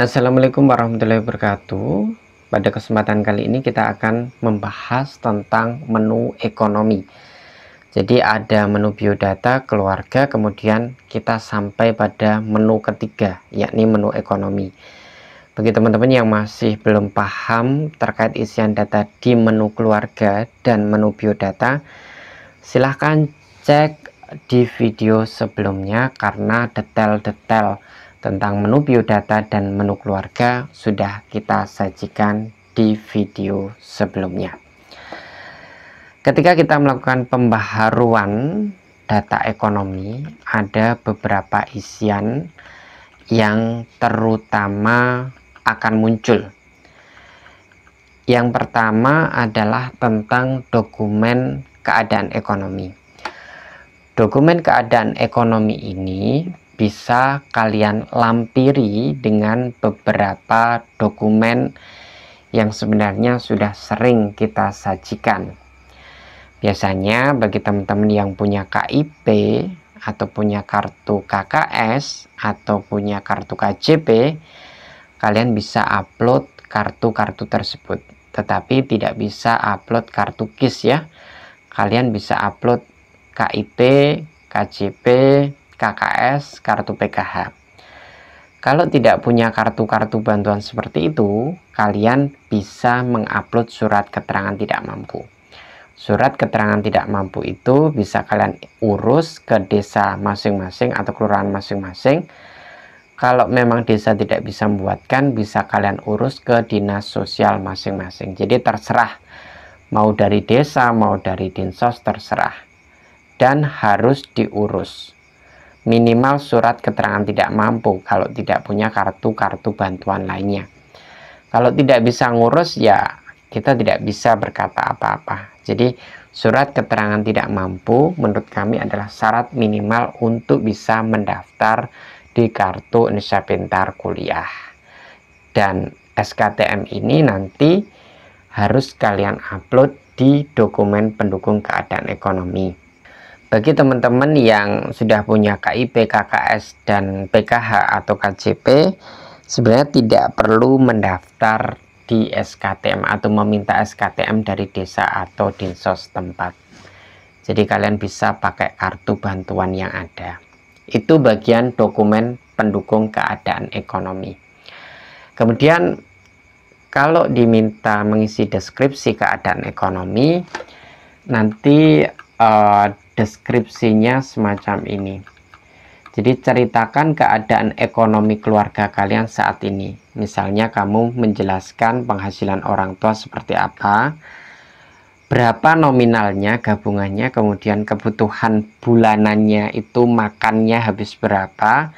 Assalamualaikum warahmatullahi wabarakatuh. Pada kesempatan kali ini kita akan membahas tentang menu ekonomi. Jadi ada menu biodata keluarga, kemudian kita sampai pada menu ketiga, yakni menu ekonomi. Bagi teman-teman yang masih belum paham terkait isian data di menu keluarga dan menu biodata, silahkan cek di video sebelumnya karena detail-detail tentang menu biodata dan menu keluarga sudah kita sajikan di video sebelumnya. Ketika kita melakukan pembaharuan data ekonomi, ada beberapa isian yang terutama akan muncul. Yang pertama adalah tentang dokumen keadaan ekonomi. Dokumen keadaan ekonomi ini bisa kalian lampiri dengan beberapa dokumen yang sebenarnya sudah sering kita sajikan. Biasanya bagi teman-teman yang punya KIP atau punya kartu KKS atau punya kartu KJP, kalian bisa upload kartu-kartu tersebut. Tetapi tidak bisa upload kartu KIS ya. Kalian bisa upload KIP, KJP, KKS, kartu PKH. Kalau tidak punya kartu-kartu bantuan seperti itu, kalian bisa mengupload surat keterangan tidak mampu. Surat keterangan tidak mampu itu bisa kalian urus ke desa masing-masing atau kelurahan masing-masing. Kalau memang desa tidak bisa membuatkan, bisa kalian urus ke dinas sosial masing-masing. Jadi terserah, mau dari desa, mau dari dinsos, terserah. Dan harus diurus minimal surat keterangan tidak mampu kalau tidak punya kartu-kartu bantuan lainnya. Kalau tidak bisa ngurus ya kita tidak bisa berkata apa-apa. Jadi surat keterangan tidak mampu menurut kami adalah syarat minimal untuk bisa mendaftar di kartu Indonesia Pintar Kuliah. Dan SKTM ini nanti harus kalian upload di dokumen pendukung keadaan ekonomi bagi teman-teman yang sudah punya KIP, KKS, dan PKH atau KJP, sebenarnya tidak perlu mendaftar di SKTM atau meminta SKTM dari desa atau dinsos tempat jadi kalian bisa pakai kartu bantuan yang ada itu bagian dokumen pendukung keadaan ekonomi kemudian kalau diminta mengisi deskripsi keadaan ekonomi nanti uh, deskripsinya semacam ini. Jadi ceritakan keadaan ekonomi keluarga kalian saat ini. Misalnya kamu menjelaskan penghasilan orang tua seperti apa, berapa nominalnya gabungannya, kemudian kebutuhan bulanannya itu makannya habis berapa,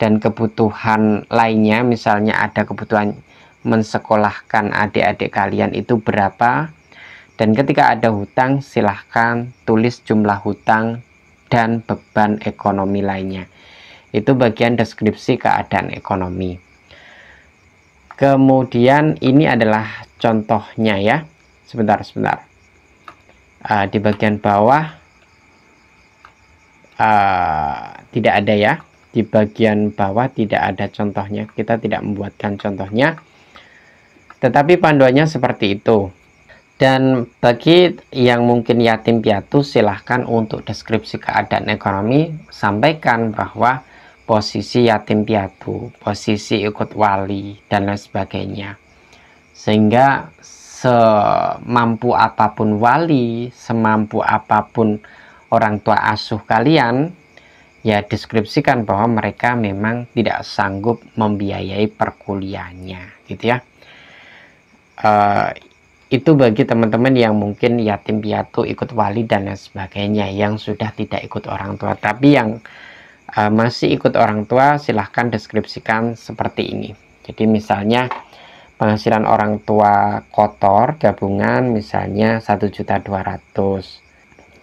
dan kebutuhan lainnya misalnya ada kebutuhan mensekolahkan adik-adik kalian itu berapa, dan ketika ada hutang, silahkan tulis jumlah hutang dan beban ekonomi lainnya. Itu bagian deskripsi keadaan ekonomi. Kemudian ini adalah contohnya ya. Sebentar, sebentar. Uh, di bagian bawah uh, tidak ada ya di bagian bawah tidak ada contohnya kita tidak membuatkan contohnya tetapi panduannya seperti itu dan bagi yang mungkin yatim piatu, silahkan untuk deskripsi keadaan ekonomi sampaikan bahwa posisi yatim piatu, posisi ikut wali, dan lain sebagainya. Sehingga semampu apapun wali, semampu apapun orang tua asuh kalian, ya deskripsikan bahwa mereka memang tidak sanggup membiayai perkuliahannya, gitu ya. Uh, itu bagi teman-teman yang mungkin yatim piatu ikut wali dan lain sebagainya yang sudah tidak ikut orang tua tapi yang uh, masih ikut orang tua silahkan deskripsikan seperti ini jadi misalnya penghasilan orang tua kotor gabungan misalnya 1.200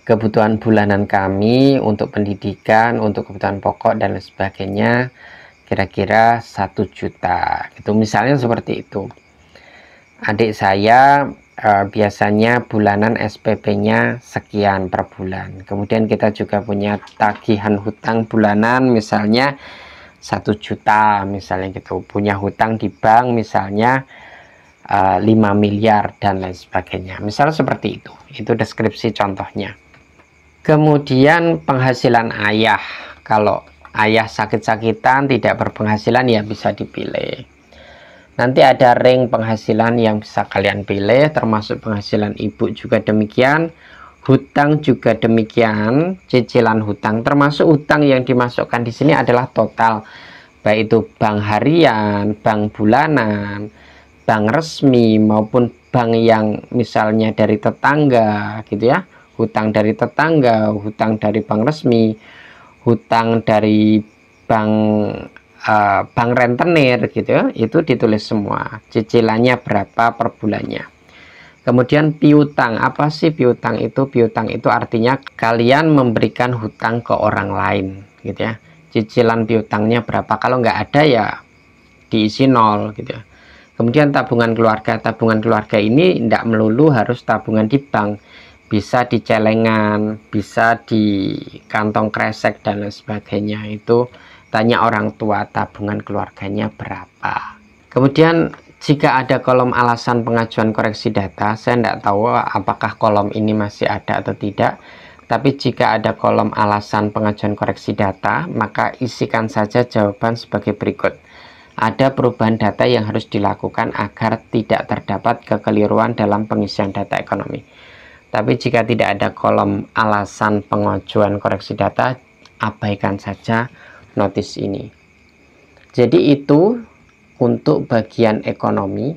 kebutuhan bulanan kami untuk pendidikan untuk kebutuhan pokok dan lain sebagainya kira-kira satu juta itu misalnya seperti itu adik saya uh, biasanya bulanan SPP-nya sekian per bulan. Kemudian kita juga punya tagihan hutang bulanan misalnya satu juta misalnya gitu. Punya hutang di bank misalnya uh, eh, 5 miliar dan lain sebagainya. Misalnya seperti itu. Itu deskripsi contohnya. Kemudian penghasilan ayah. Kalau ayah sakit-sakitan tidak berpenghasilan ya bisa dipilih Nanti ada ring penghasilan yang bisa kalian pilih, termasuk penghasilan ibu juga demikian, hutang juga demikian, cicilan hutang termasuk hutang yang dimasukkan di sini adalah total, baik itu bank harian, bank bulanan, bank resmi maupun bank yang misalnya dari tetangga gitu ya, hutang dari tetangga, hutang dari bank resmi, hutang dari bank Eh, bank rentenir gitu itu ditulis semua cicilannya berapa per bulannya kemudian piutang apa sih piutang itu piutang itu artinya kalian memberikan hutang ke orang lain gitu ya cicilan piutangnya berapa kalau nggak ada ya diisi nol gitu ya kemudian tabungan keluarga tabungan keluarga ini tidak melulu harus tabungan di bank bisa di celengan bisa di kantong kresek dan lain sebagainya itu tanya orang tua tabungan keluarganya berapa kemudian jika ada kolom alasan pengajuan koreksi data saya tidak tahu apakah kolom ini masih ada atau tidak tapi jika ada kolom alasan pengajuan koreksi data maka isikan saja jawaban sebagai berikut ada perubahan data yang harus dilakukan agar tidak terdapat kekeliruan dalam pengisian data ekonomi. Tapi jika tidak ada kolom alasan pengajuan koreksi data, abaikan saja notice ini. Jadi itu untuk bagian ekonomi,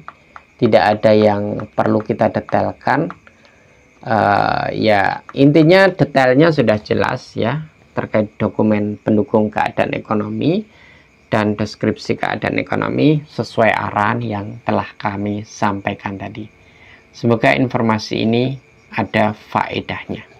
tidak ada yang perlu kita detailkan. Uh, ya intinya detailnya sudah jelas ya terkait dokumen pendukung keadaan ekonomi dan deskripsi keadaan ekonomi sesuai arahan yang telah kami sampaikan tadi. Semoga informasi ini ada faedahnya.